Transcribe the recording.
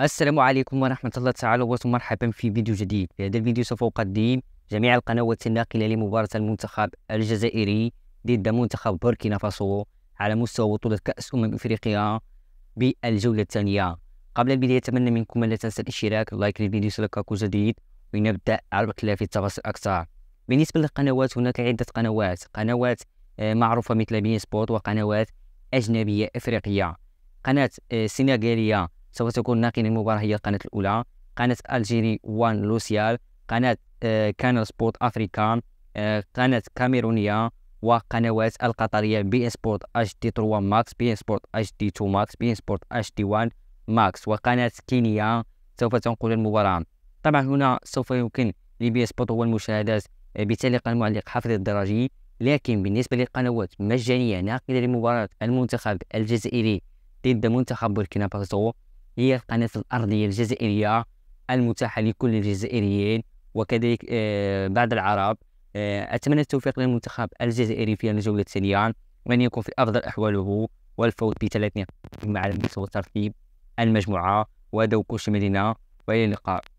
السلام عليكم ورحمة الله تعالى وبركاته مرحبا في فيديو جديد في هذا الفيديو سوف أقدم جميع القنوات الناقلة لمباراة المنتخب الجزائري ضد منتخب بوركينا فاسو على مستوى بطولة كأس أمم إفريقيا بالجولة الثانية قبل البداية أتمنى منكم ألا تنسى الاشتراك لايك للفيديو سلكاكو جديد ونبدأ على البكلة في التفاصيل أكثر بالنسبة للقنوات هناك عدة قنوات قنوات آه، معروفة مثل بين سبورت وقنوات أجنبية إفريقية قناة آه، سيناغاليا سوف تكون ناقل المباراة هي القناة الأولى قناة الجيري وان لوسيال قناة كانال سبورت أفريكا قناة كاميرونية وقنوات القطرية بي ان سبورت اش دي 3 ماكس بي ان سبورت اش دي 2 ماكس بي ان سبورت اش دي 1 ماكس وقناة كينيا سوف تنقل المباراة طبعا هنا سوف يمكن لبي سبوت هو المشاهدات آه، بتعليق المعلق حافظ الدراجي لكن بالنسبة للقنوات مجانية ناقلة لمباراة المنتخب الجزائري ضد منتخب بوركينا فاسو هي القناة الأرضية الجزائرية المتاحة لكل الجزائريين وكذلك آه، بعض العرب آه، أتمنى التوفيق للمنتخب الجزائري في الجولة التالية وأن يكون في أفضل أحواله والفوز بثلاث نقاط مع المستوى ترتيب المجموعة وهذا كل مدينة وإلى اللقاء